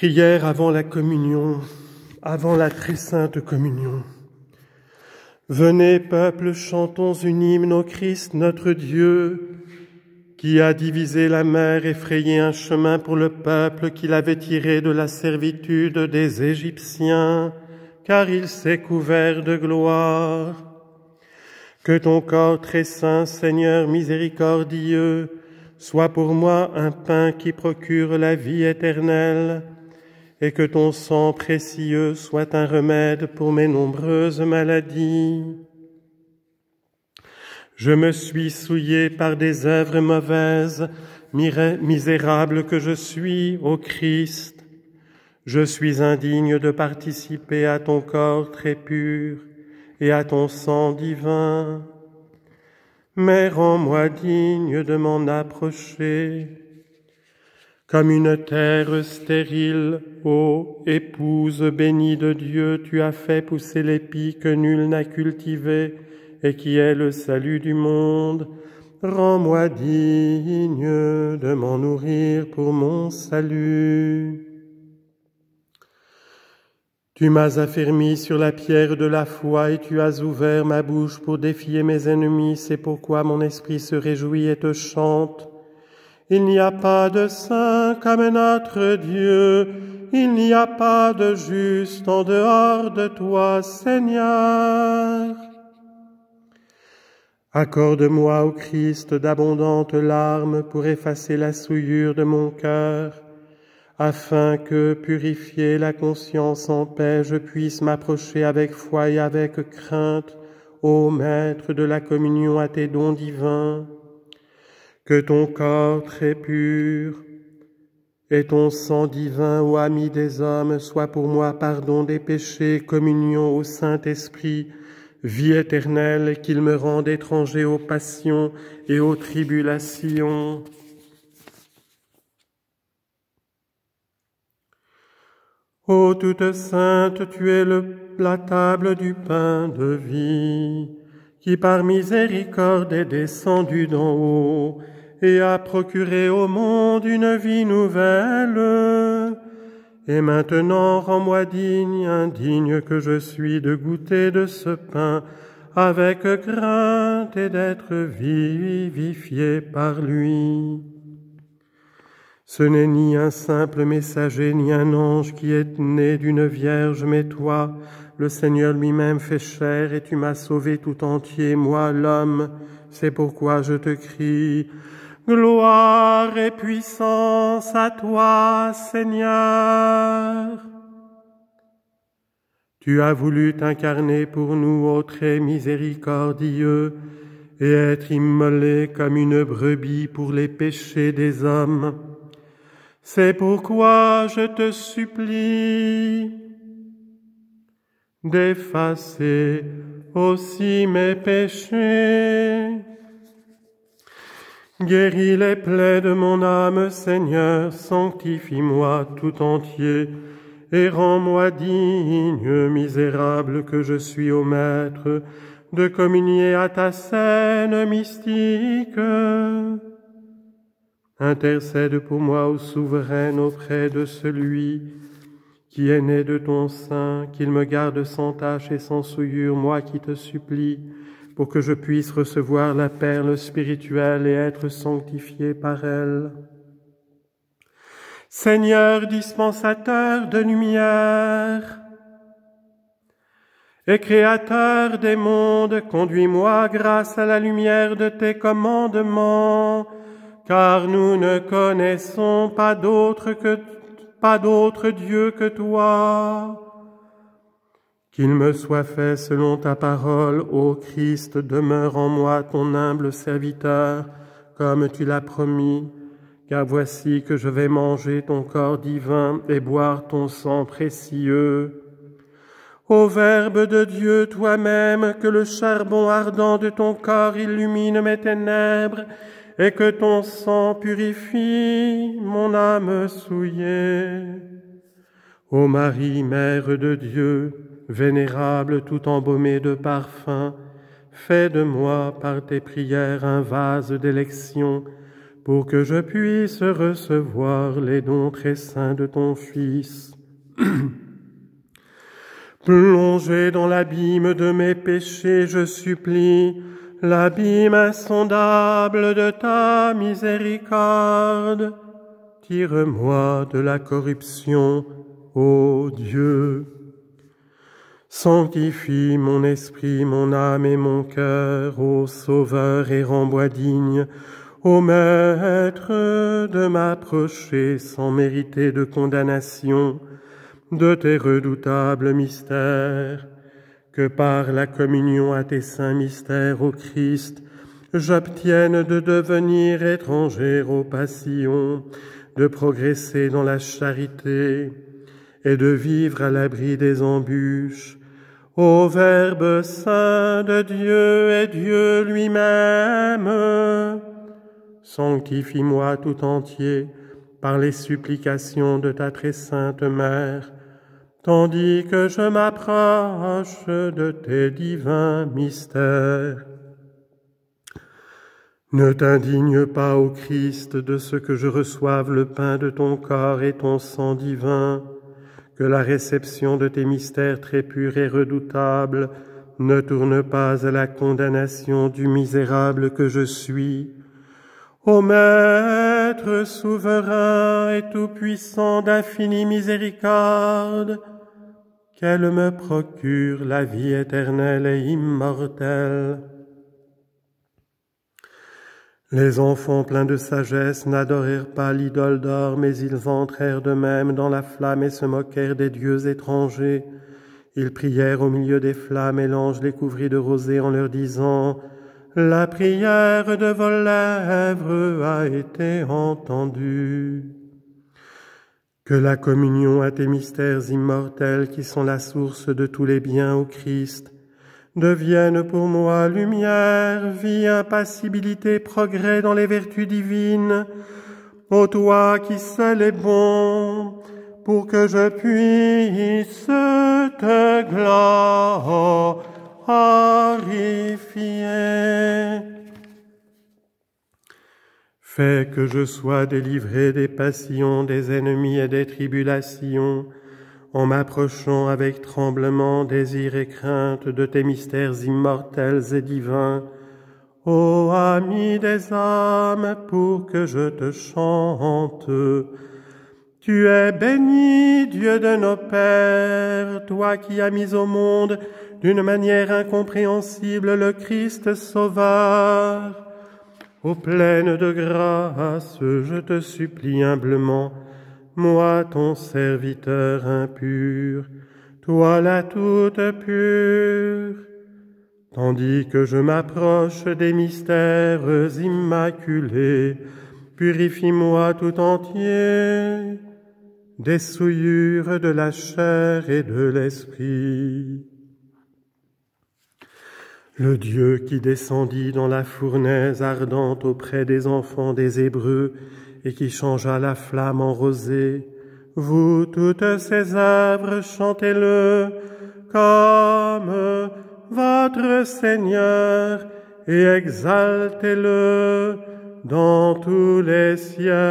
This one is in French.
prière avant la communion, avant la très sainte communion. Venez, peuple, chantons une hymne au Christ, notre Dieu, qui a divisé la mer et frayé un chemin pour le peuple qu'il avait tiré de la servitude des Égyptiens, car il s'est couvert de gloire. Que ton corps très saint, Seigneur miséricordieux, soit pour moi un pain qui procure la vie éternelle, et que ton sang précieux soit un remède pour mes nombreuses maladies. Je me suis souillé par des œuvres mauvaises, misérable que je suis, ô Christ. Je suis indigne de participer à ton corps très pur et à ton sang divin. Mais rends-moi digne de m'en approcher comme une terre stérile, ô épouse bénie de Dieu, tu as fait pousser l'épi que nul n'a cultivé et qui est le salut du monde. Rends-moi digne de m'en nourrir pour mon salut. Tu m'as affermi sur la pierre de la foi et tu as ouvert ma bouche pour défier mes ennemis. C'est pourquoi mon esprit se réjouit et te chante. Il n'y a pas de saint comme notre Dieu, il n'y a pas de juste en dehors de toi, Seigneur. Accorde-moi, au Christ, d'abondantes larmes pour effacer la souillure de mon cœur, afin que, purifiée la conscience en paix, je puisse m'approcher avec foi et avec crainte, ô Maître de la communion à tes dons divins que ton corps très pur et ton sang divin, ô ami des hommes, soit pour moi pardon des péchés, communion au Saint-Esprit, vie éternelle, qu'il me rende étranger aux passions et aux tribulations. Ô toute sainte, tu es le, la table du pain de vie, qui par miséricorde est descendu d'en haut et a procuré au monde une vie nouvelle. Et maintenant rends-moi digne, indigne que je suis, de goûter de ce pain avec crainte et d'être vivifié par lui. Ce n'est ni un simple messager, ni un ange qui est né d'une vierge, mais toi, le Seigneur lui-même fait chair, et tu m'as sauvé tout entier, moi l'homme. C'est pourquoi je te crie, Gloire et puissance à toi, Seigneur. Tu as voulu t'incarner pour nous, ô très miséricordieux, et être immolé comme une brebis pour les péchés des hommes. C'est pourquoi je te supplie d'effacer aussi mes péchés Guéris les plaies de mon âme, Seigneur, sanctifie-moi tout entier, et rends-moi digne, misérable que je suis au Maître, de communier à ta scène mystique. Intercède pour moi, ô souveraine, auprès de celui qui est né de ton sein, qu'il me garde sans tache et sans souillure, moi qui te supplie, pour que je puisse recevoir la perle spirituelle et être sanctifié par elle. Seigneur dispensateur de lumière et créateur des mondes, conduis-moi grâce à la lumière de tes commandements, car nous ne connaissons pas d'autre que pas d'autre Dieu que toi. Qu'il me soit fait selon ta parole, ô Christ, demeure en moi ton humble serviteur, comme tu l'as promis, car voici que je vais manger ton corps divin et boire ton sang précieux. Ô Verbe de Dieu toi-même, que le charbon ardent de ton corps illumine mes ténèbres, et que ton sang purifie mon âme souillée. Ô Marie, Mère de Dieu, Vénérable tout embaumé de parfums, fais de moi par tes prières un vase d'élection, pour que je puisse recevoir les dons très saints de ton Fils. Plongé dans l'abîme de mes péchés, je supplie l'abîme insondable de ta miséricorde. Tire-moi de la corruption, ô Dieu. Sanctifie mon esprit, mon âme et mon cœur, ô Sauveur et rend-moi digne, ô Maître, de m'approcher sans mériter de condamnation de tes redoutables mystères, que par la communion à tes saints mystères, ô Christ, j'obtienne de devenir étranger aux passions, de progresser dans la charité et de vivre à l'abri des embûches Ô Verbe saint de Dieu et Dieu lui-même, sanctifie-moi tout entier par les supplications de ta très sainte Mère, tandis que je m'approche de tes divins mystères. Ne t'indigne pas, ô Christ, de ce que je reçoive le pain de ton corps et ton sang divin, que la réception de tes mystères très purs et redoutables ne tourne pas à la condamnation du misérable que je suis. Ô Maître souverain et tout-puissant d'infini miséricorde, qu'elle me procure la vie éternelle et immortelle. Les enfants pleins de sagesse n'adorèrent pas l'idole d'or, mais ils entrèrent de même dans la flamme et se moquèrent des dieux étrangers. Ils prièrent au milieu des flammes et l'ange les couvrit de rosée en leur disant La prière de vos lèvres a été entendue. Que la communion à tes mystères immortels qui sont la source de tous les biens au Christ, devienne pour moi lumière, vie, impassibilité, progrès dans les vertus divines. Ô toi qui seul est bon, pour que je puisse te glorifier. Fais que je sois délivré des passions, des ennemis et des tribulations, en m'approchant avec tremblement, désir et crainte de tes mystères immortels et divins. Ô ami des âmes, pour que je te chante, tu es béni, Dieu de nos pères, toi qui as mis au monde d'une manière incompréhensible le Christ sauveur. Ô pleine de grâce, je te supplie humblement, moi ton serviteur impur, toi la toute pure, tandis que je m'approche des mystères immaculés, purifie-moi tout entier des souillures de la chair et de l'esprit. Le Dieu qui descendit dans la fournaise ardente auprès des enfants des Hébreux et qui changea la flamme en rosée. Vous toutes ces œuvres, chantez-le comme votre Seigneur et exaltez-le dans tous les siècles.